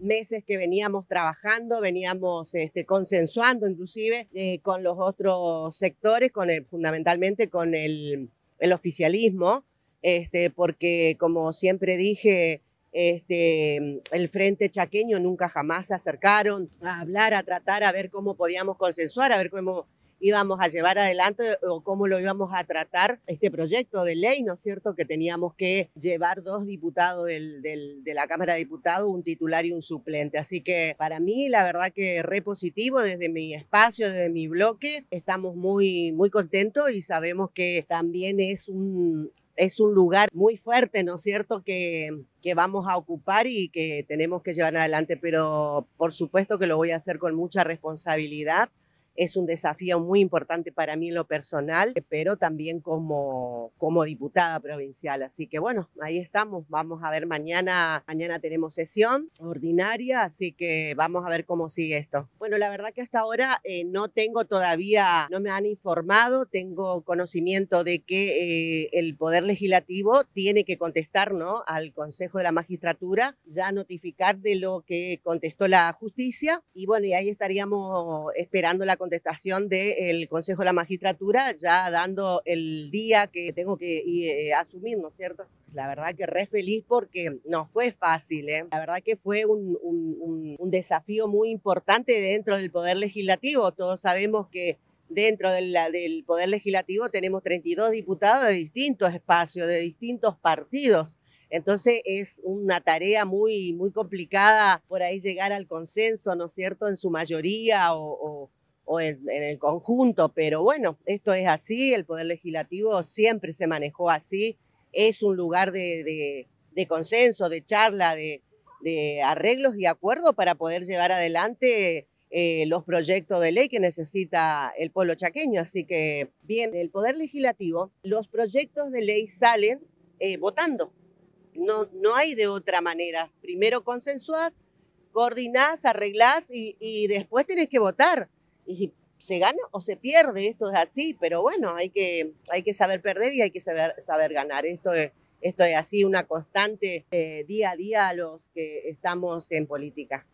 meses que veníamos trabajando, veníamos este, consensuando inclusive eh, con los otros sectores, con fundamentalmente con el, oficialismo, este, porque como siempre dije, este, el Frente Chaqueño nunca jamás se acercaron a hablar, a tratar, a ver cómo podíamos consensuar, a ver cómo íbamos a llevar adelante o cómo lo íbamos a tratar este proyecto de ley, ¿no es cierto? Que teníamos que llevar dos diputados de la Cámara de Diputados, un titular y un suplente. Así que para mí, la verdad que re positivo desde mi espacio, desde mi bloque, estamos muy, muy contentos y sabemos que también es un, es un lugar muy fuerte, ¿no es cierto?, que, que, vamos a ocupar y que tenemos que llevar adelante, pero por supuesto que lo voy a hacer con mucha responsabilidad es un desafío muy importante para mí en lo personal, pero también como, como diputada provincial. Así que bueno, ahí estamos. Vamos a ver mañana, mañana tenemos sesión ordinaria, así que vamos a ver cómo sigue esto. Bueno, la verdad que hasta ahora eh, no tengo todavía, no me han informado, tengo conocimiento de que eh, el Poder Legislativo tiene que contestar ¿no? al Consejo de la Magistratura, ya notificar de lo que contestó la justicia y bueno, y ahí estaríamos esperando la contestación del Consejo de la Magistratura, ya dando el día que tengo que eh, asumir, ¿no es cierto? La verdad que re feliz porque no fue fácil, ¿eh? La verdad que fue un, un, desafío muy importante dentro del Poder Legislativo. Todos sabemos que dentro de la, del Poder Legislativo tenemos 32 diputados de distintos espacios, de distintos partidos. Entonces es una tarea muy, muy complicada por ahí llegar al consenso, ¿no es cierto?, en su mayoría o, o o en, el conjunto, pero bueno, esto es así, el Poder Legislativo siempre se manejó así, es un lugar de, consenso, de charla, de, arreglos y acuerdos para poder llevar adelante eh, los proyectos de ley que necesita el pueblo chaqueño. Así que, bien, el Poder Legislativo, los proyectos de ley salen eh, votando. No, no hay de otra manera. Primero consensuás, coordinás, arreglás y, y después tenés que votar. Y se gana o se pierde, esto es así, pero bueno, hay que, hay que saber perder y hay que saber, saber ganar. Esto es, esto es así, una constante eh, día a día a los que estamos en política.